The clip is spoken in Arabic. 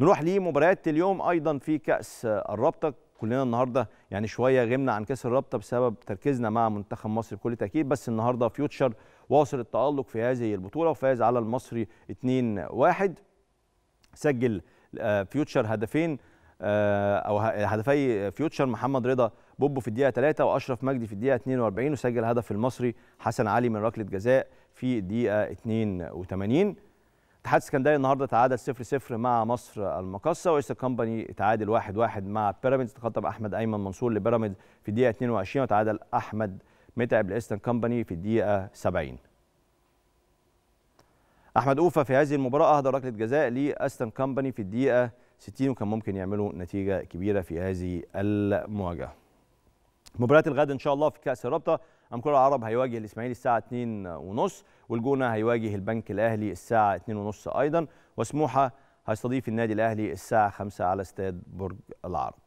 نروح لمباريات اليوم ايضا في كاس الرابطه كلنا النهارده يعني شويه غمنا عن كاس الرابطه بسبب تركيزنا مع منتخب مصر بكل تاكيد بس النهارده فيوتشر واصل التالق في هذه البطوله وفاز على المصري 2-1 سجل آه، فيوتشر هدفين آه، او هدفي فيوتشر محمد رضا بوبو في الدقيقه 3 واشرف مجدي في الدقيقه 42 وسجل هدف المصري حسن علي من ركله جزاء في الدقيقه 82 اتحاد اسكندريه النهارده تعادل 0-0 مع مصر المقصه وايست كومباني تعادل 1-1 مع بيراميدز تقدم احمد ايمن منصور لبيراميدز في الدقيقه 22 وتعادل احمد متعب لايستن كومباني في الدقيقه 70 احمد اوفا في هذه المباراه اهدى ركله جزاء لاستن كومباني في الدقيقه 60 وكان ممكن يعملوا نتيجه كبيره في هذه المواجهه مباراة الغد ان شاء الله في كاس الرابطه كره العرب هيواجه الاسماعيلي الساعه 2:30 والجونه هيواجه البنك الاهلي الساعه 2:30 ايضا وسموحه هيستضيف النادي الاهلي الساعه 5 على استاد برج العرب